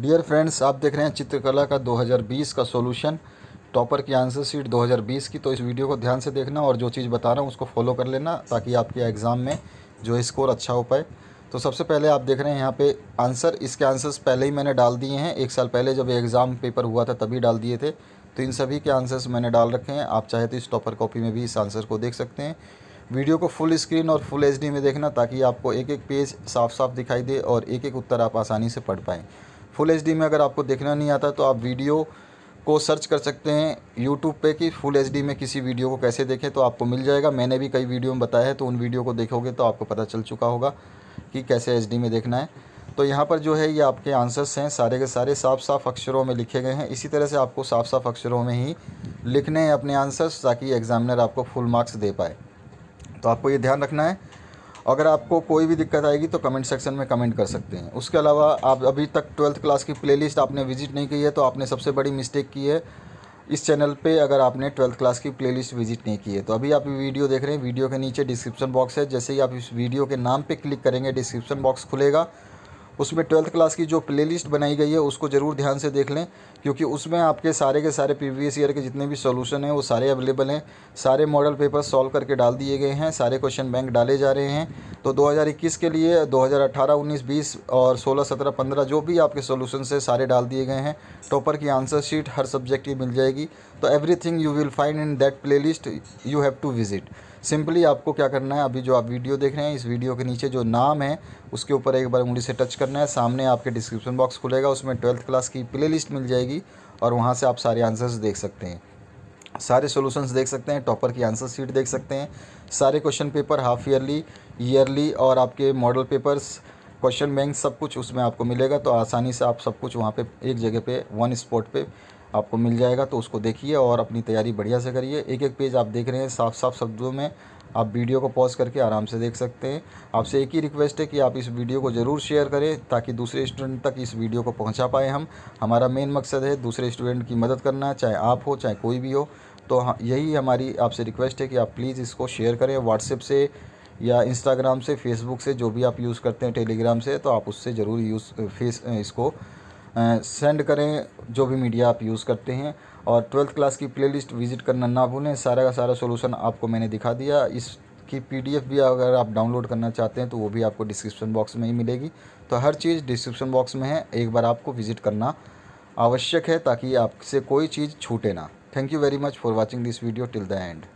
Dear friends आप देख रहे हैं चित्रकला का 2020 का सॉल्यूशन टॉपर की आंसर शीट 2020 की तो इस वीडियो को ध्यान से देखना और जो चीज़ बता रहा हूँ उसको फॉलो कर लेना ताकि आपके एग्ज़ाम में जो स्कोर अच्छा हो पाए तो सबसे पहले आप देख रहे हैं यहाँ पे आंसर इसके आंसर्स पहले ही मैंने डाल दिए हैं एक साल पहले जब एग्ज़ाम पेपर हुआ था तभी डाल दिए थे तो इन सभी के आंसर्स मैंने डाल रखे हैं आप चाहे तो इस टॉपर कॉपी में भी इस आंसर को देख सकते हैं वीडियो को फुल स्क्रीन और फुल एच में देखना ताकि आपको एक एक पेज साफ साफ दिखाई दे और एक एक उत्तर आप आसानी से पढ़ पाएँ फुल एच में अगर आपको देखना नहीं आता तो आप वीडियो को सर्च कर सकते हैं यूट्यूब पे कि फुल एच में किसी वीडियो को कैसे देखें तो आपको मिल जाएगा मैंने भी कई वीडियो में बताया है तो उन वीडियो को देखोगे तो आपको पता चल चुका होगा कि कैसे एच में देखना है तो यहाँ पर जो है ये आपके आंसर्स हैं सारे के सारे साफ साफ अक्षरों में लिखे गए हैं इसी तरह से आपको साफ साफ अक्षरों में ही लिखने हैं अपने आंसर्स ताकि एग्ज़ामिनर आपको फुल मार्क्स दे पाए तो आपको ये ध्यान रखना है अगर आपको कोई भी दिक्कत आएगी तो कमेंट सेक्शन में कमेंट कर सकते हैं उसके अलावा आप अभी तक ट्वेल्थ क्लास की प्लेलिस्ट आपने विजिट नहीं की है तो आपने सबसे बड़ी मिस्टेक की है इस चैनल पे अगर आपने ट्वेल्थ क्लास की प्लेलिस्ट विजिट नहीं की है तो अभी आप वीडियो देख रहे हैं वीडियो के नीचे डिस्क्रिप्शन बॉक्स है जैसे ही आप इस वीडियो के नाम पे क्लिक करेंगे डिस्क्रिप्शन बॉक्स खुलेगा उसमें ट्वेल्थ क्लास की जो प्लेलिस्ट बनाई गई है उसको ज़रूर ध्यान से देख लें क्योंकि उसमें आपके सारे के सारे प्रीवियस ईयर के जितने भी सॉल्यूशन हैं वो सारे अवेलेबल हैं सारे मॉडल पेपर सॉल्व करके डाल दिए गए हैं सारे क्वेश्चन बैंक डाले जा रहे हैं तो 2021 के लिए 2018, 19, 20 और 16, 17, 15 जो भी आपके सोल्यूशन से सारे डाल दिए गए हैं टॉपर की आंसर शीट हर सब्जेक्ट की मिल जाएगी तो everything you will find in that playlist you have to visit simply आपको क्या करना है अभी जो आप वीडियो देख रहे हैं इस वीडियो के नीचे जो नाम है उसके ऊपर एक बार उंगली से टच करना है सामने आपके डिस्क्रिप्शन बॉक्स खुलेगा उसमें ट्वेल्थ क्लास की प्ले मिल जाएगी और वहाँ से आप सारे आंसर्स देख सकते हैं सारे सॉल्यूशंस देख सकते हैं टॉपर की आंसर शीट देख सकते हैं सारे question paper half yearly yearly और आपके मॉडल पेपर्स क्वेश्चन बैंक सब कुछ उसमें आपको मिलेगा तो आसानी से आप सब कुछ वहाँ पे एक जगह पे वन स्पॉट पे आपको मिल जाएगा तो उसको देखिए और अपनी तैयारी बढ़िया से करिए एक एक पेज आप देख रहे हैं साफ साफ शब्दों में आप वीडियो को पॉज करके आराम से देख सकते हैं आपसे एक ही रिक्वेस्ट है कि आप इस वीडियो को ज़रूर शेयर करें ताकि दूसरे स्टूडेंट तक इस वीडियो को पहुंचा पाए हम हमारा मेन मकसद है दूसरे स्टूडेंट की मदद करना चाहे आप हो चाहे कोई भी हो तो हाँ, यही हमारी आपसे रिक्वेस्ट है कि आप प्लीज़ इसको शेयर करें व्हाट्सएप से या इंस्टाग्राम से फेसबुक से जो भी आप यूज़ करते हैं टेलीग्राम से तो आप उससे ज़रूर यूज़ फेस इसको सेंड करें जो भी मीडिया आप यूज़ करते हैं और ट्वेल्थ क्लास की प्लेलिस्ट विजिट करना ना भूलें सारा का सारा सोल्यूशन आपको मैंने दिखा दिया इसकी पीडीएफ भी अगर आप डाउनलोड करना चाहते हैं तो वो भी आपको डिस्क्रिप्शन बॉक्स में ही मिलेगी तो हर चीज़ डिस्क्रिप्शन बॉक्स में है एक बार आपको विज़िट करना आवश्यक है ताकि आपसे कोई चीज़ छूटे ना Thank you very much for watching this video till the end.